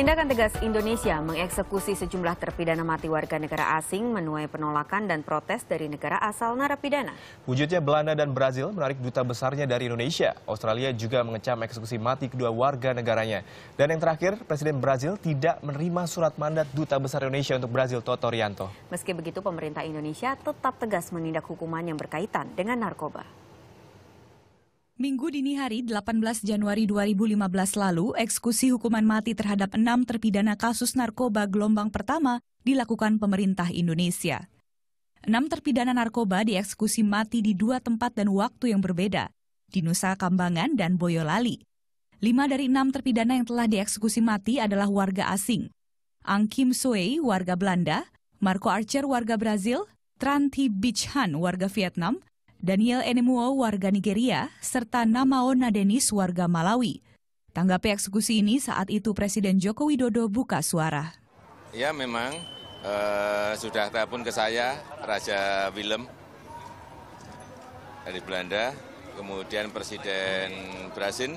Tindakan tegas Indonesia mengeksekusi sejumlah terpidana mati warga negara asing menuai penolakan dan protes dari negara asal narapidana. Wujudnya Belanda dan Brazil menarik duta besarnya dari Indonesia. Australia juga mengecam eksekusi mati kedua warga negaranya. Dan yang terakhir, Presiden Brazil tidak menerima surat mandat duta besar Indonesia untuk Brazil Toto Rianto. Meski begitu, pemerintah Indonesia tetap tegas menindak hukuman yang berkaitan dengan narkoba. Minggu dini hari 18 Januari 2015 lalu, eksekusi hukuman mati terhadap enam terpidana kasus narkoba gelombang pertama dilakukan pemerintah Indonesia. Enam terpidana narkoba dieksekusi mati di dua tempat dan waktu yang berbeda, di Nusa Kambangan dan Boyolali. Lima dari enam terpidana yang telah dieksekusi mati adalah warga asing. Ang Kim warga Belanda, Marco Archer, warga Brazil, Tranti Bichan, warga Vietnam, Daniel Enemuo warga Nigeria, serta Namao Nadenis warga Malawi. Tanggapi eksekusi ini saat itu Presiden Joko Widodo buka suara. Ya memang eh, sudah telepon ke saya Raja Willem dari Belanda, kemudian Presiden Brasil,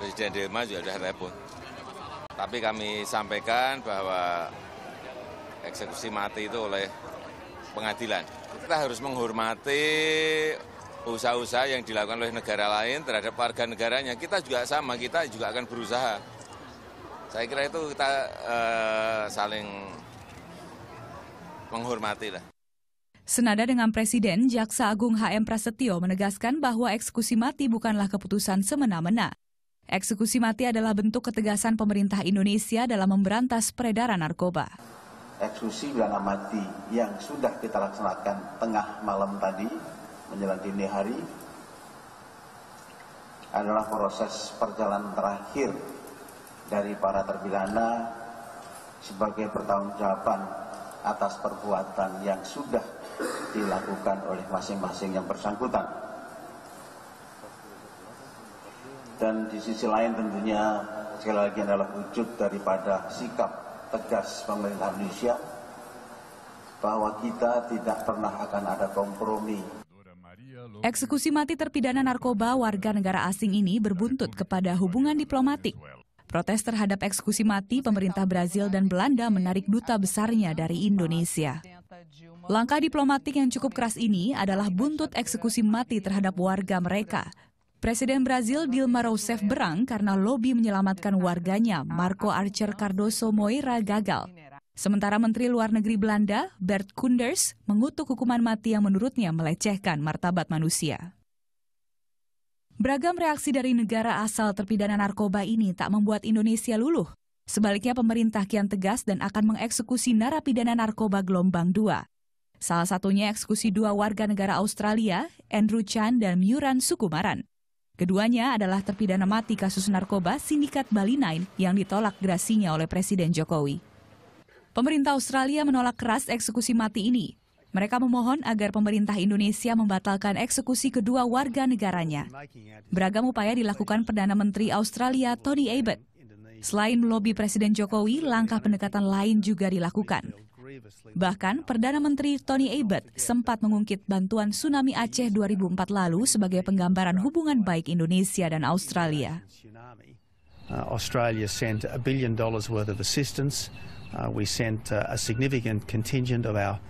Presiden Dilma juga sudah telepon. Tapi kami sampaikan bahwa eksekusi mati itu oleh pengadilan. Kita harus menghormati usaha-usaha yang dilakukan oleh negara lain terhadap warga negaranya. Kita juga sama, kita juga akan berusaha. Saya kira itu kita uh, saling menghormati lah. Senada dengan Presiden, Jaksa Agung HM Prasetyo menegaskan bahwa eksekusi mati bukanlah keputusan semena-mena. Eksekusi mati adalah bentuk ketegasan pemerintah Indonesia dalam memberantas peredaran narkoba eksklusi bidana mati yang sudah kita laksanakan tengah malam tadi menjelang dini hari adalah proses perjalanan terakhir dari para terpidana sebagai pertanggungjawaban atas perbuatan yang sudah dilakukan oleh masing-masing yang bersangkutan. Dan di sisi lain tentunya sekali lagi adalah wujud daripada sikap tegas pemerintah Indonesia bahwa kita tidak pernah akan ada kompromi. Eksekusi mati terpidana narkoba warga negara asing ini berbuntut kepada hubungan diplomatik. Protes terhadap eksekusi mati pemerintah Brazil dan Belanda menarik duta besarnya dari Indonesia. Langkah diplomatik yang cukup keras ini adalah buntut eksekusi mati terhadap warga mereka Presiden Brazil Dilma Rousseff berang karena lobi menyelamatkan warganya Marco Archer Cardoso Moira gagal. Sementara Menteri Luar Negeri Belanda, Bert Koenders, mengutuk hukuman mati yang menurutnya melecehkan martabat manusia. Beragam reaksi dari negara asal terpidana narkoba ini tak membuat Indonesia luluh. Sebaliknya pemerintah kian tegas dan akan mengeksekusi narapidana narkoba gelombang 2. Salah satunya eksekusi dua warga negara Australia, Andrew Chan dan Muran Sukumaran. Keduanya adalah terpidana mati kasus narkoba sindikat Bali Nine yang ditolak grasinya oleh Presiden Jokowi. Pemerintah Australia menolak keras eksekusi mati ini. Mereka memohon agar pemerintah Indonesia membatalkan eksekusi kedua warga negaranya. Beragam upaya dilakukan Perdana Menteri Australia Tony Abbott. Selain melobi Presiden Jokowi, langkah pendekatan lain juga dilakukan. Bahkan, Perdana Menteri Tony Abbott sempat mengungkit bantuan tsunami Aceh 2004 lalu sebagai penggambaran hubungan baik Indonesia dan Australia. Uh, Australia sent a billion dollars worth of assistance. Uh, we sent uh, a significant contingent of our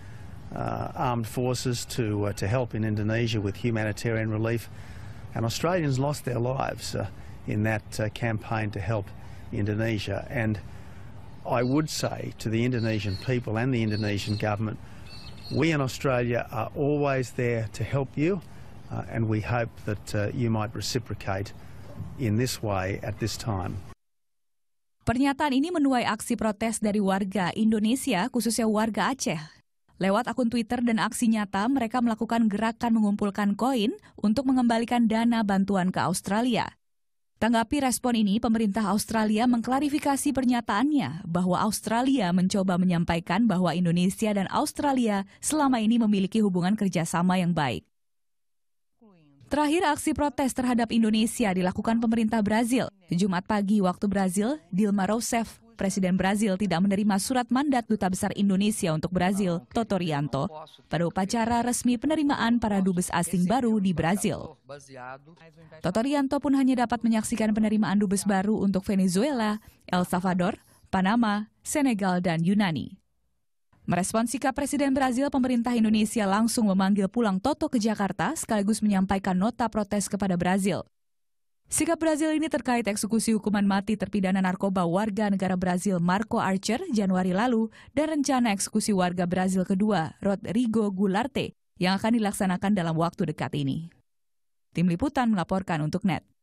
uh, armed forces to uh, to help in Indonesia with humanitarian relief, and Australians lost their lives uh, in that uh, campaign to help Indonesia. And I would say to the Indonesian people and the Indonesian government, we in Australia are always there to help you, uh, and we hope that uh, you might reciprocate in this way at this time. Pernyataan ini menuai aksi protes dari warga Indonesia, khususnya warga Aceh. Lewat akun Twitter dan aksi nyata, mereka melakukan gerakan mengumpulkan koin untuk mengembalikan dana bantuan ke Australia. Tanggapi respon ini, pemerintah Australia mengklarifikasi pernyataannya bahwa Australia mencoba menyampaikan bahwa Indonesia dan Australia selama ini memiliki hubungan kerjasama yang baik. Terakhir aksi protes terhadap Indonesia dilakukan pemerintah Brazil. Jumat pagi waktu Brazil, Dilma Rousseff Presiden Brazil tidak menerima surat mandat Duta Besar Indonesia untuk Brazil, ah, Toto Rianto, pada upacara resmi penerimaan um para dubes asing baru di Brazil. Um Toto Rianto pun hanya dapat menyaksikan penerimaan dubes baru untuk Venezuela, El Salvador, Panama, Senegal, dan Yunani. Merespon sikap Presiden Brazil, pemerintah Indonesia langsung memanggil pulang Toto ke Jakarta sekaligus menyampaikan nota protes kepada Brazil. Sikap Brazil ini terkait eksekusi hukuman mati terpidana narkoba warga negara Brazil Marco Archer Januari lalu dan rencana eksekusi warga Brazil kedua Rodrigo Gularte yang akan dilaksanakan dalam waktu dekat ini. Tim Liputan melaporkan untuk NET.